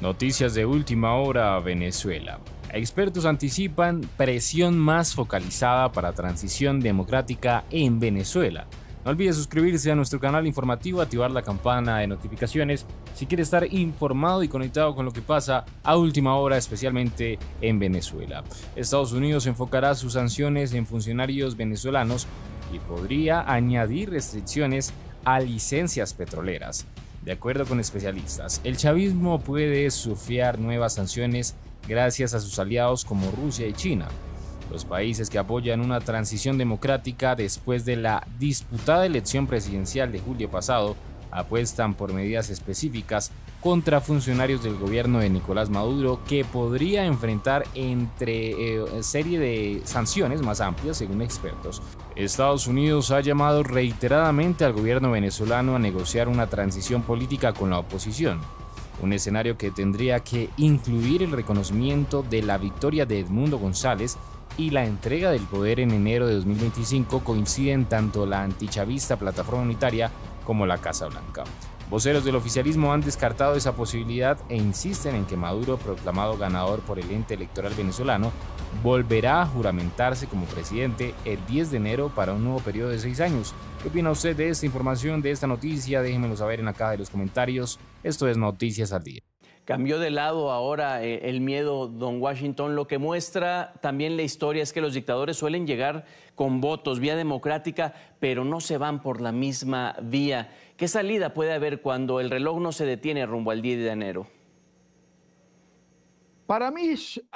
Noticias de última hora a Venezuela. Expertos anticipan presión más focalizada para transición democrática en Venezuela. No olvides suscribirse a nuestro canal informativo, activar la campana de notificaciones si quiere estar informado y conectado con lo que pasa a última hora, especialmente en Venezuela. Estados Unidos enfocará sus sanciones en funcionarios venezolanos y podría añadir restricciones a licencias petroleras. De acuerdo con especialistas, el chavismo puede sufriar nuevas sanciones gracias a sus aliados como Rusia y China, los países que apoyan una transición democrática después de la disputada elección presidencial de julio pasado apuestan por medidas específicas contra funcionarios del gobierno de Nicolás Maduro que podría enfrentar entre eh, serie de sanciones más amplias según expertos Estados Unidos ha llamado reiteradamente al gobierno venezolano a negociar una transición política con la oposición, un escenario que tendría que incluir el reconocimiento de la victoria de Edmundo González y la entrega del poder en enero de 2025 coinciden tanto la antichavista plataforma unitaria como la Casa Blanca. Voceros del oficialismo han descartado esa posibilidad e insisten en que Maduro, proclamado ganador por el ente electoral venezolano, volverá a juramentarse como presidente el 10 de enero para un nuevo periodo de seis años. ¿Qué opina usted de esta información, de esta noticia? Déjenmelo saber en la caja de los comentarios. Esto es Noticias al Día. Cambió de lado ahora eh, el miedo, don Washington. Lo que muestra también la historia es que los dictadores suelen llegar con votos, vía democrática, pero no se van por la misma vía. ¿Qué salida puede haber cuando el reloj no se detiene rumbo al 10 de enero? Para mí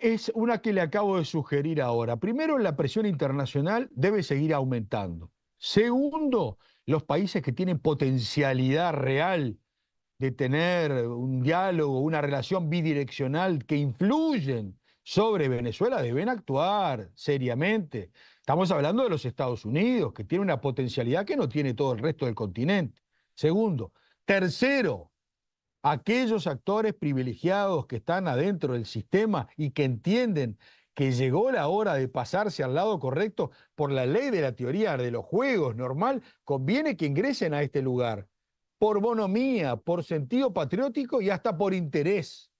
es, una que le acabo de sugerir ahora. Primero, la presión internacional debe seguir aumentando. Segundo, los países que tienen potencialidad real de tener un diálogo, una relación bidireccional que influyen sobre Venezuela deben actuar seriamente. Estamos hablando de los Estados Unidos, que tiene una potencialidad que no tiene todo el resto del continente. Segundo. Tercero, aquellos actores privilegiados que están adentro del sistema y que entienden que llegó la hora de pasarse al lado correcto por la ley de la teoría de los juegos normal, conviene que ingresen a este lugar, por bonomía, por sentido patriótico y hasta por interés.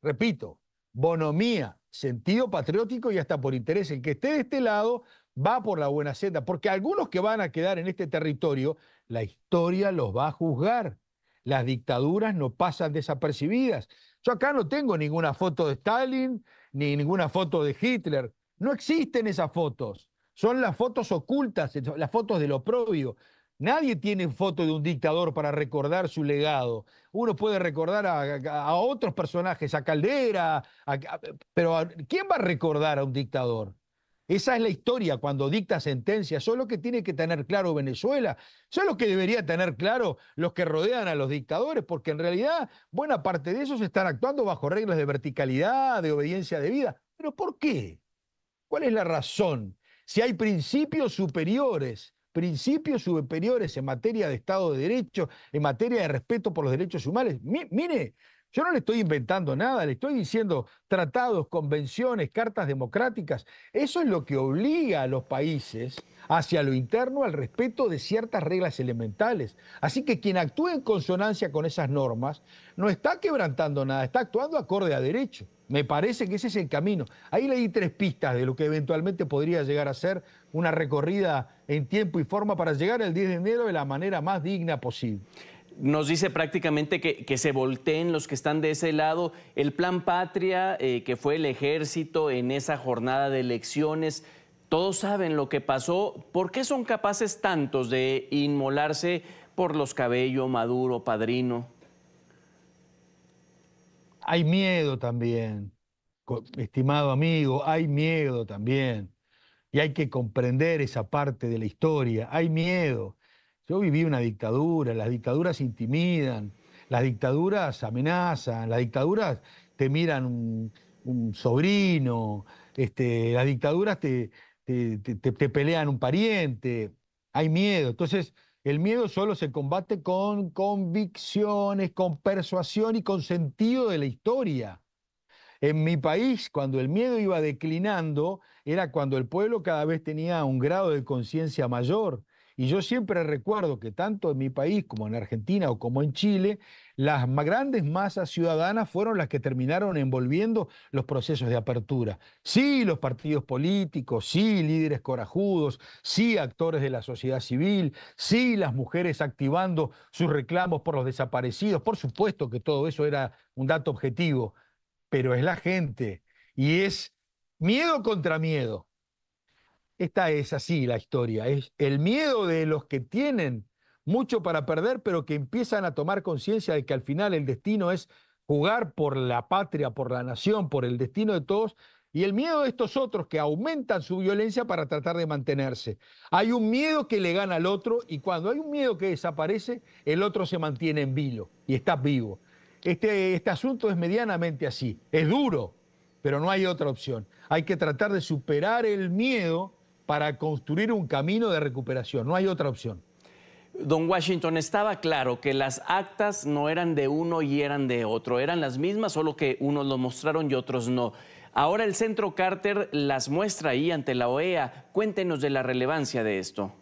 Repito, bonomía, sentido patriótico y hasta por interés. El que esté de este lado va por la buena senda, porque algunos que van a quedar en este territorio, la historia los va a juzgar las dictaduras no pasan desapercibidas. Yo acá no tengo ninguna foto de Stalin ni ninguna foto de Hitler. No existen esas fotos. Son las fotos ocultas, las fotos de lo propio. Nadie tiene foto de un dictador para recordar su legado. Uno puede recordar a, otros personajes, a Caldera, pero ¿quién va a recordar a un dictador? Esa es la historia cuando dicta sentencia. Eso es lo que tiene que tener claro Venezuela. Eso es lo que debería tener claro los que rodean a los dictadores, porque en realidad buena parte de esos están actuando bajo reglas de verticalidad, de obediencia debida. Pero ¿por qué? ¿Cuál es la razón? Si hay principios superiores, principios superiores en materia de Estado de Derecho, en materia de respeto por los derechos humanos, mire, yo no le estoy inventando nada, le estoy diciendo tratados, convenciones, cartas democráticas. Eso es lo que obliga a los países hacia lo interno al respeto de ciertas reglas elementales. Así que quien actúe en consonancia con esas normas no está quebrantando nada, está actuando acorde a derecho. Me parece que ese es el camino. Ahí leí tres pistas de lo que eventualmente podría llegar a ser una recorrida en tiempo y forma para llegar el 10 de enero de la manera más digna posible nos dice prácticamente que, se volteen los que están de ese lado. El plan patria, eh, que fue el ejército en esa jornada de elecciones, todos saben lo que pasó. ¿Por qué son capaces tantos de inmolarse por los cabellos, Maduro, Padrino? Hay miedo también, estimado amigo, hay miedo también. Y hay que comprender esa parte de la historia. Hay miedo. Yo viví una dictadura, las dictaduras intimidan, las dictaduras amenazan, las dictaduras te miran un, sobrino, este, las dictaduras te, te, pelean un pariente, hay miedo. Entonces, el miedo solo se combate con convicciones, con persuasión y con sentido de la historia. En mi país, cuando el miedo iba declinando, era cuando el pueblo cada vez tenía un grado de conciencia mayor y yo siempre recuerdo que tanto en mi país como en Argentina o como en Chile, las grandes masas ciudadanas fueron las que terminaron envolviendo los procesos de apertura. Sí, los partidos políticos, sí, líderes corajudos, sí, actores de la sociedad civil, sí, las mujeres activando sus reclamos por los desaparecidos. Por supuesto que todo eso era un dato objetivo, pero es la gente y es miedo contra miedo. Esta es así la historia, es el miedo de los que tienen mucho para perder, pero que empiezan a tomar conciencia de que al final el destino es jugar por la patria, por la nación, por el destino de todos, y el miedo de estos otros que aumentan su violencia para tratar de mantenerse. Hay un miedo que le gana al otro y cuando hay un miedo que desaparece, el otro se mantiene en vilo y está vivo. Este, este asunto es medianamente así, es duro, pero no hay otra opción. Hay que tratar de superar el miedo para construir un camino de recuperación. No hay otra opción. Don Washington, estaba claro que las actas no eran de uno y eran de otro, eran las mismas, solo que unos lo mostraron y otros no. Ahora el Centro Carter las muestra ahí ante la OEA. Cuéntenos de la relevancia de esto.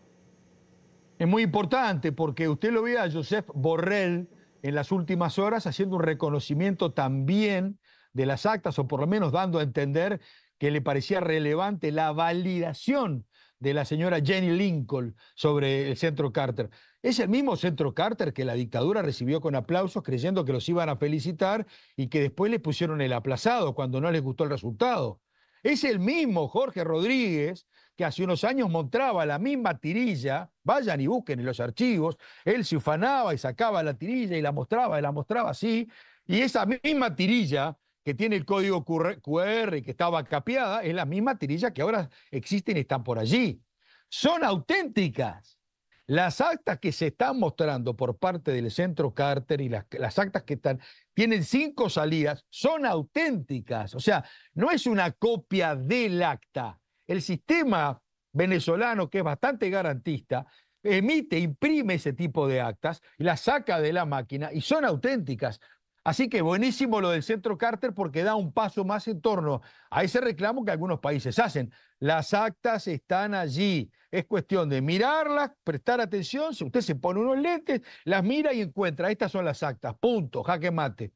Es muy importante porque usted lo ve a Joseph Borrell en las últimas horas haciendo un reconocimiento también de las actas, o por lo menos dando a entender que le parecía relevante la validación de la señora Jenny Lincoln sobre el centro Carter. Es el mismo centro Carter que la dictadura recibió con aplausos creyendo que los iban a felicitar y que después les pusieron el aplazado cuando no les gustó el resultado. Es el mismo Jorge Rodríguez que hace unos años mostraba la misma tirilla, vayan y busquen en los archivos, él se ufanaba y sacaba la tirilla y la mostraba y la mostraba así, y esa misma tirilla que tiene el código QR y que estaba capeada, es la misma tirilla que ahora existen y están por allí. Son auténticas. Las actas que se están mostrando por parte del centro Carter y las, actas que están, tienen cinco salidas, son auténticas. O sea, no es una copia del acta. El sistema venezolano, que es bastante garantista, emite, imprime ese tipo de actas, las saca de la máquina y son auténticas. Así que buenísimo lo del centro Carter porque da un paso más en torno a ese reclamo que algunos países hacen. Las actas están allí. Es cuestión de mirarlas, prestar atención. Si usted se pone unos lentes, las mira y encuentra. Estas son las actas. Punto. Jaque mate.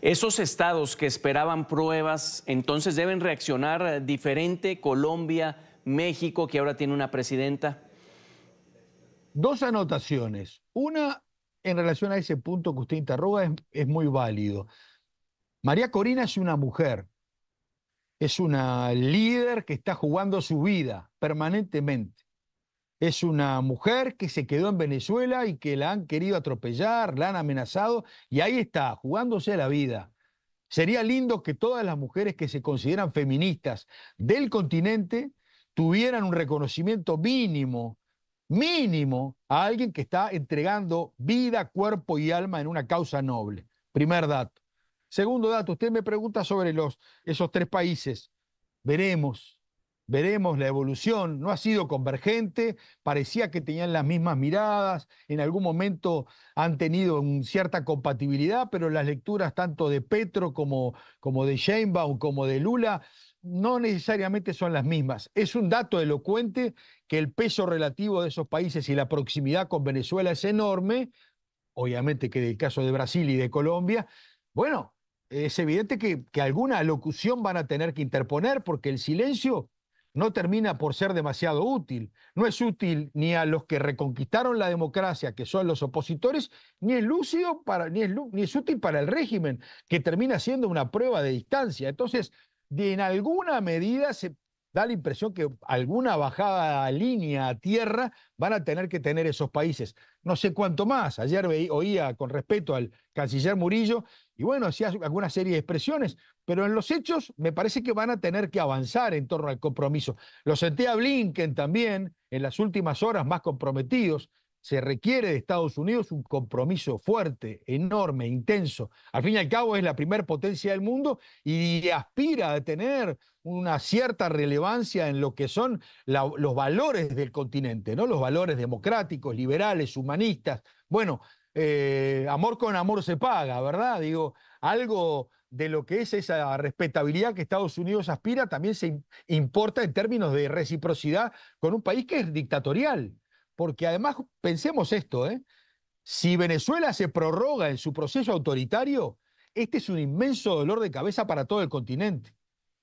Esos estados que esperaban pruebas, entonces deben reaccionar diferente. Colombia, México, que ahora tiene una presidenta. Dos anotaciones. Una en relación a ese punto que usted interroga es, muy válido. María Corina es una mujer, es una líder que está jugando su vida permanentemente. Es una mujer que se quedó en Venezuela y que la han querido atropellar, la han amenazado y ahí está, jugándose la vida. Sería lindo que todas las mujeres que se consideran feministas del continente tuvieran un reconocimiento mínimo mínimo a alguien que está entregando vida, cuerpo y alma en una causa noble. Primer dato. Segundo dato, usted me pregunta sobre los, esos tres países. Veremos, veremos la evolución. No ha sido convergente, parecía que tenían las mismas miradas, en algún momento han tenido cierta compatibilidad, pero las lecturas tanto de Petro como, como de Sheinbaum, como de Lula, no necesariamente son las mismas. Es un dato elocuente que el peso relativo de esos países y la proximidad con Venezuela es enorme, obviamente que del caso de Brasil y de Colombia. Bueno, es evidente que, alguna locución van a tener que interponer porque el silencio no termina por ser demasiado útil. No es útil ni a los que reconquistaron la democracia, que son los opositores, ni es, para, ni es útil para el régimen, que termina siendo una prueba de distancia. Entonces, de en alguna medida se da la impresión que alguna bajada línea a tierra van a tener que tener esos países. No sé cuánto más. Ayer oía con respeto al canciller Murillo y bueno, hacía alguna serie de expresiones, pero en los hechos me parece que van a tener que avanzar en torno al compromiso. Lo sentía Blinken también en las últimas horas más comprometidos se requiere de Estados Unidos un compromiso fuerte, enorme, intenso. Al fin y al cabo es la primer potencia del mundo y aspira a tener una cierta relevancia en lo que son los valores del continente, ¿no? Los valores democráticos, liberales, humanistas. Bueno, eh, amor con amor se paga, ¿verdad? Digo, algo de lo que es esa respetabilidad que Estados Unidos aspira también se importa en términos de reciprocidad con un país que es dictatorial, porque además pensemos esto, ¿eh? si Venezuela se prorroga en su proceso autoritario, este es un inmenso dolor de cabeza para todo el continente.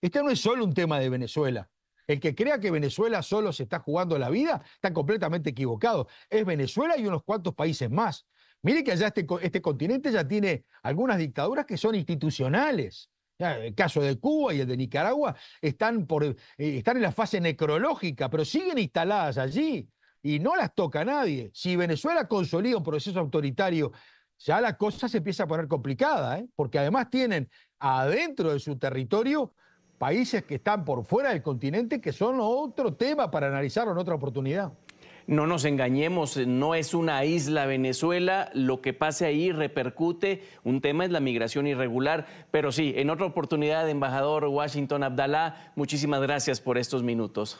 Este no es solo un tema de Venezuela. El que crea que Venezuela solo se está jugando la vida está completamente equivocado. Es Venezuela y unos cuantos países más. Mire que allá este, este continente ya tiene algunas dictaduras que son institucionales. El caso de Cuba y el de Nicaragua están, por, eh, están en la fase necrológica, pero siguen instaladas allí y no las toca a nadie. Si Venezuela consolida un proceso autoritario, ya la cosa se empieza a poner complicada, ¿eh? porque además tienen adentro de su territorio países que están por fuera del continente que son otro tema para analizarlo en otra oportunidad. No nos engañemos, no es una isla Venezuela, lo que pase ahí repercute, un tema es la migración irregular, pero sí, en otra oportunidad, embajador Washington Abdalá, muchísimas gracias por estos minutos.